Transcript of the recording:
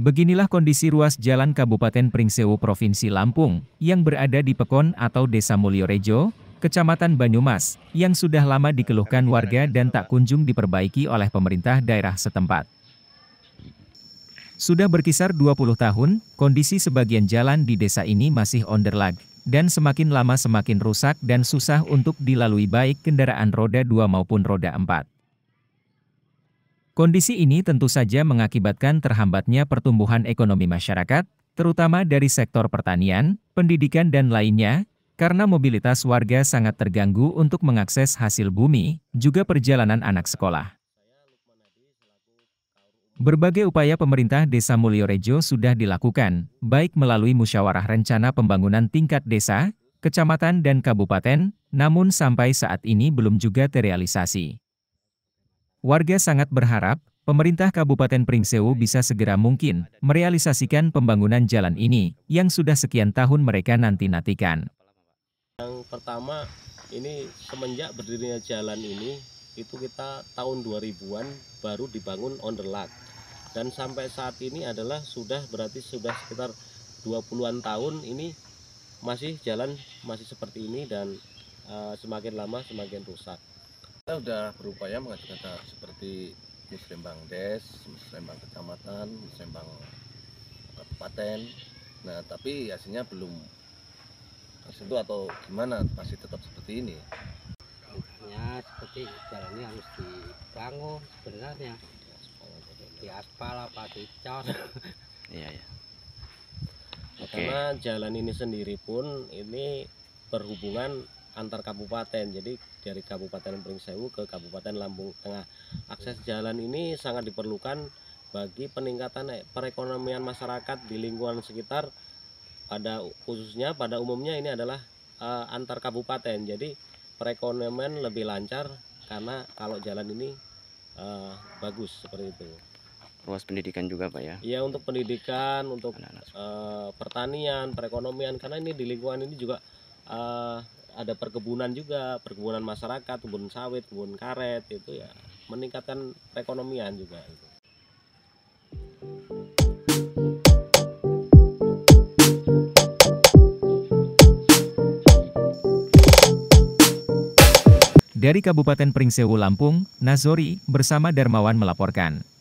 Beginilah kondisi ruas jalan Kabupaten Pringsewu Provinsi Lampung, yang berada di Pekon atau Desa Mulyorejo, Kecamatan Banyumas, yang sudah lama dikeluhkan warga dan tak kunjung diperbaiki oleh pemerintah daerah setempat. Sudah berkisar 20 tahun, kondisi sebagian jalan di desa ini masih onderlag, dan semakin lama semakin rusak dan susah untuk dilalui baik kendaraan roda 2 maupun roda 4. Kondisi ini tentu saja mengakibatkan terhambatnya pertumbuhan ekonomi masyarakat, terutama dari sektor pertanian, pendidikan dan lainnya, karena mobilitas warga sangat terganggu untuk mengakses hasil bumi, juga perjalanan anak sekolah. Berbagai upaya pemerintah Desa Mulyorejo sudah dilakukan, baik melalui musyawarah rencana pembangunan tingkat desa, kecamatan dan kabupaten, namun sampai saat ini belum juga terrealisasi. Warga sangat berharap, pemerintah Kabupaten Pringsewu bisa segera mungkin merealisasikan pembangunan jalan ini yang sudah sekian tahun mereka nanti-nantikan. Yang pertama, ini semenjak berdirinya jalan ini, itu kita tahun 2000-an baru dibangun lot. Dan sampai saat ini adalah sudah berarti sudah sekitar 20-an tahun ini masih jalan masih seperti ini dan uh, semakin lama semakin rusak kita sudah berupaya mengajukan seperti seperti Musrembang Des, Musrembang Kecamatan, Musrembang Kabupaten. Nah, tapi hasilnya belum hasil itu atau gimana masih tetap seperti ini. Ya, seperti jalan ini harus dibangun sebenarnya di aspal apa dicor. iya ya. Karena jalan ini sendiri pun ini berhubungan antar kabupaten. Jadi dari Kabupaten Pringsewu ke Kabupaten Lampung Tengah. Akses jalan ini sangat diperlukan bagi peningkatan perekonomian masyarakat di lingkungan sekitar pada khususnya pada umumnya ini adalah uh, antar kabupaten. Jadi perekonomian lebih lancar karena kalau jalan ini uh, bagus seperti itu. Ruas pendidikan juga pak ya? Iya untuk pendidikan, untuk Anak -anak. Uh, pertanian, perekonomian karena ini di lingkungan ini juga uh, ada perkebunan juga perkebunan masyarakat kebun sawit kebun karet itu ya meningkatkan perekonomian juga Gitu. Dari Kabupaten Pringsewu Lampung, Nazori bersama Darmawan melaporkan.